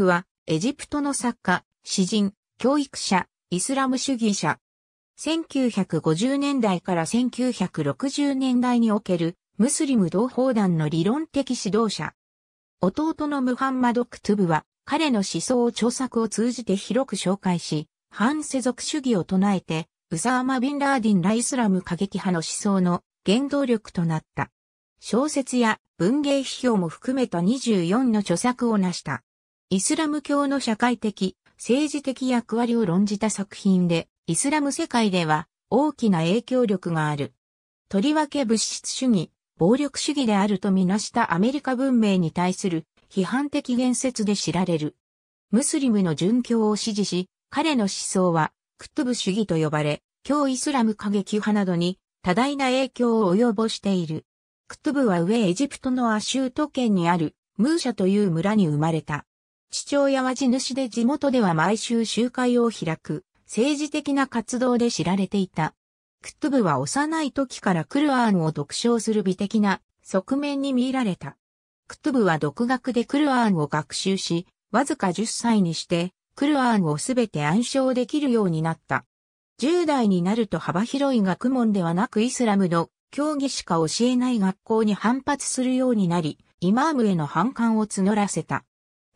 は、エジプトの作家、詩人、教育者、イスラム主義者。1950年代から1960年代におけるムスリム同胞団の理論的指導者。弟のムハンマド・クトゥブは彼の思想を著作を通じて広く紹介し、反世俗主義を唱えて、ウサーマ・ビン・ラーディン・ライスラム過激派の思想の原動力となった。小説や文芸批評も含めた24の著作を成した。イスラム教の社会的、政治的役割を論じた作品で、イスラム世界では大きな影響力がある。とりわけ物質主義、暴力主義であるとみなしたアメリカ文明に対する批判的言説で知られる。ムスリムの殉教を支持し、彼の思想はクトゥブ主義と呼ばれ、教イスラム過激派などに多大な影響を及ぼしている。クトゥブは上エジプトのアシュート県にあるムーシャという村に生まれた。父親は地主で地元では毎週集会を開く、政治的な活動で知られていた。クットゥブは幼い時からクルアーンを独唱する美的な側面に見られた。クトゥブは独学でクルアーンを学習し、わずか10歳にして、クルアーンをすべて暗唱できるようになった。10代になると幅広い学問ではなくイスラムの教義しか教えない学校に反発するようになり、イマームへの反感を募らせた。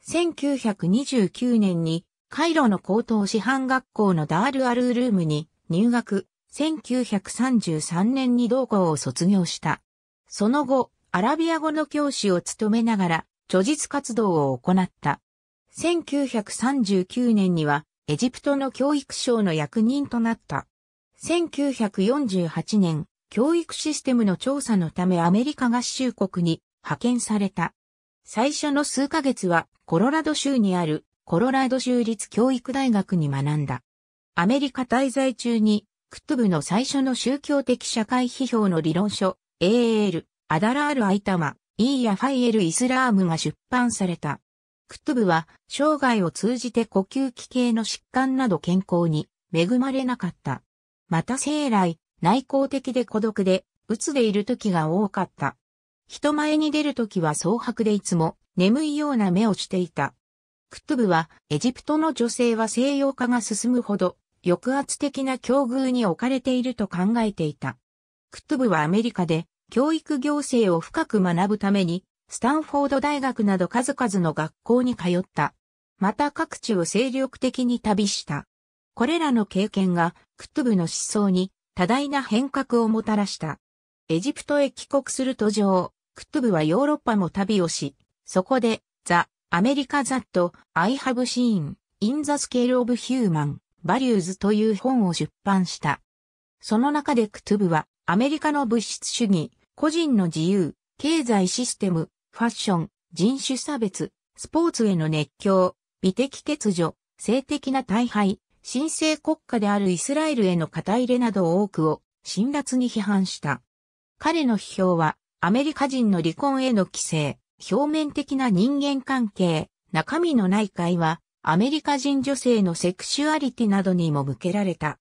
1929年にカイロの高等師範学校のダールアルールームに入学、1933年に同校を卒業した。その後、アラビア語の教師を務めながら、著述活動を行った。1939年には、エジプトの教育省の役人となった。1948年、教育システムの調査のためアメリカ合衆国に派遣された。最初の数ヶ月はコロラド州にあるコロラド州立教育大学に学んだ。アメリカ滞在中にクトゥブの最初の宗教的社会批評の理論書 AAL、アダラール・アイタマ、イーヤ・ファイエル・イスラームが出版された。クトゥブは生涯を通じて呼吸器系の疾患など健康に恵まれなかった。また生来、内向的で孤独で、うつでいる時が多かった。人前に出るときは蒼白でいつも眠いような目をしていた。クトゥブは、エジプトの女性は西洋化が進むほど、抑圧的な境遇に置かれていると考えていた。クトゥブはアメリカで、教育行政を深く学ぶために、スタンフォード大学など数々の学校に通った。また各地を精力的に旅した。これらの経験が、クトゥブの思想に多大な変革をもたらした。エジプトへ帰国する途上、クトゥブはヨーロッパも旅をし、そこで、ザ・アメリカ・ザット・アイ・ハブ・シーン・イン・ザ・スケール・オブ・ヒューマン・バリューズという本を出版した。その中でクトゥブは、アメリカの物質主義、個人の自由、経済システム、ファッション、人種差別、スポーツへの熱狂、美的欠如、性的な大敗、神聖国家であるイスラエルへの肩入れなど多くを辛辣に批判した。彼の批評はアメリカ人の離婚への規制、表面的な人間関係、中身のない会話、アメリカ人女性のセクシュアリティなどにも向けられた。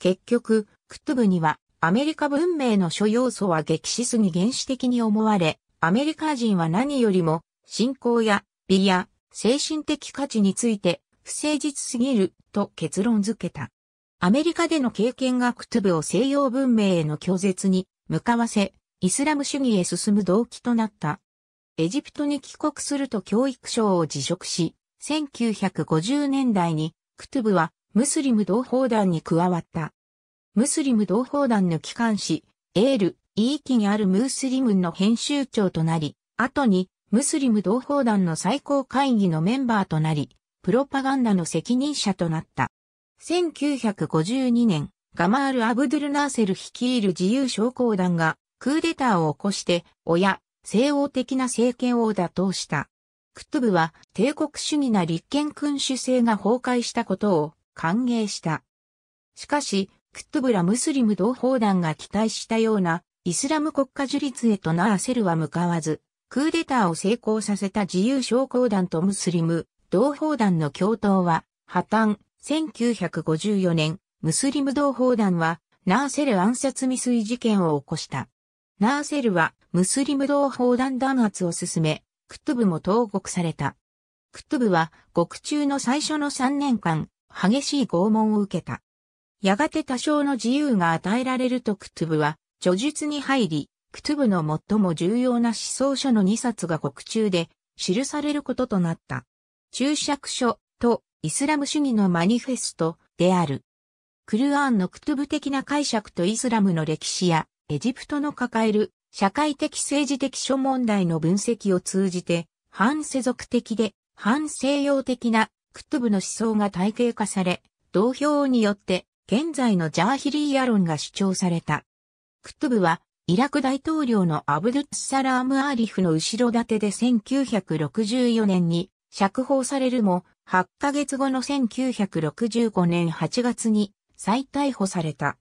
結局、クトゥブにはアメリカ文明の諸要素は激しすぎ原始的に思われ、アメリカ人は何よりも信仰や美や精神的価値について不誠実すぎると結論づけた。アメリカでの経験がクトゥブを西洋文明への拒絶に向かわせ、イスラム主義へ進む動機となった。エジプトに帰国すると教育省を辞職し、1950年代にクトゥブはムスリム同胞団に加わった。ムスリム同胞団の機関紙、エール、イーキにあるムースリムンの編集長となり、後にムスリム同胞団の最高会議のメンバーとなり、プロパガンダの責任者となった。1952年、ガマール・アブドゥル・ナーセル率いる自由商工団がクーデターを起こして、親、西欧的な政権を打倒した。クトゥブは帝国主義な立憲君主制が崩壊したことを歓迎した。しかし、クトゥブらムスリム同胞団が期待したようなイスラム国家樹立へとナーセルは向かわず、クーデターを成功させた自由商工団とムスリム、同胞団の共闘は破綻。1954年、ムスリム同胞団はナーセル暗殺未遂事件を起こした。ナーセルはムスリム同胞団弾圧を進め、クトゥブも投獄された。クトゥブは獄中の最初の3年間、激しい拷問を受けた。やがて多少の自由が与えられるとクトゥブは、叙述に入り、クトゥブの最も重要な思想書の2冊が獄中で記されることとなった。注釈書とイスラム主義のマニフェストである。クルアーンのクトゥブ的な解釈とイスラムの歴史やエジプトの抱える社会的政治的諸問題の分析を通じて、反世俗的で反西洋的なクトゥブの思想が体系化され、同票によって現在のジャーヒリーア論が主張された。クトゥブはイラク大統領のアブドゥッサラーム・アーリフの後ろ盾で1964年に釈放されるも、8ヶ月後の1965年8月に再逮捕された。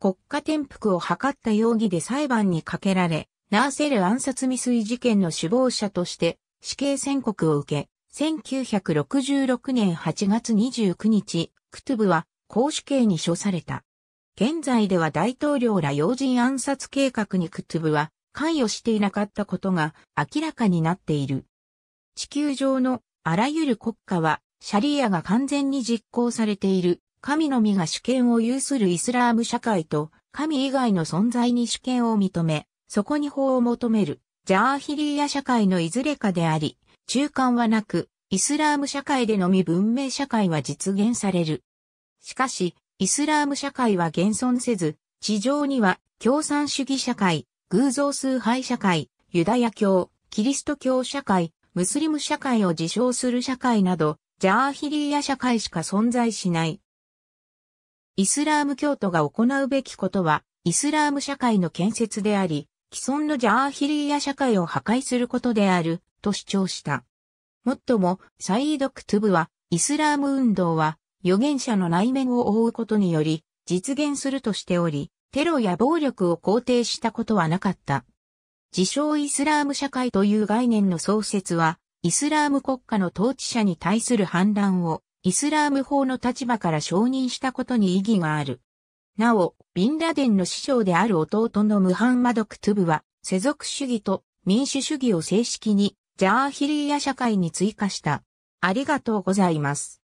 国家転覆を図った容疑で裁判にかけられ、ナーセル暗殺未遂事件の首謀者として死刑宣告を受け、1966年8月29日、クトゥブは公主刑に処された。現在では大統領ら要人暗殺計画にクトゥブは関与していなかったことが明らかになっている。地球上のあらゆる国家はシャリアが完全に実行されている神のみが主権を有するイスラーム社会と、神以外の存在に主権を認め、そこに法を求める、ジャーヒリーヤ社会のいずれかであり、中間はなく、イスラーム社会でのみ文明社会は実現される。しかし、イスラーム社会は現存せず、地上には共産主義社会、偶像崇拝社会、ユダヤ教、キリスト教社会、ムスリム社会を自称する社会など、ジャーヒリーヤ社会しか存在しない。イスラーム教徒が行うべきことは、イスラーム社会の建設であり、既存のジャーヒリーヤ社会を破壊することである、と主張した。もっとも、サイード・クトゥブは、イスラーム運動は、預言者の内面を覆うことにより、実現するとしており、テロや暴力を肯定したことはなかった。自称イスラーム社会という概念の創設は、イスラーム国家の統治者に対する反乱をイスラーム法の立場から承認したことに意義がある。なお、ビンラデンの師匠である弟のムハンマド・クトゥブは、世俗主義と民主主義を正式にジャーヒリーヤ社会に追加した。ありがとうございます。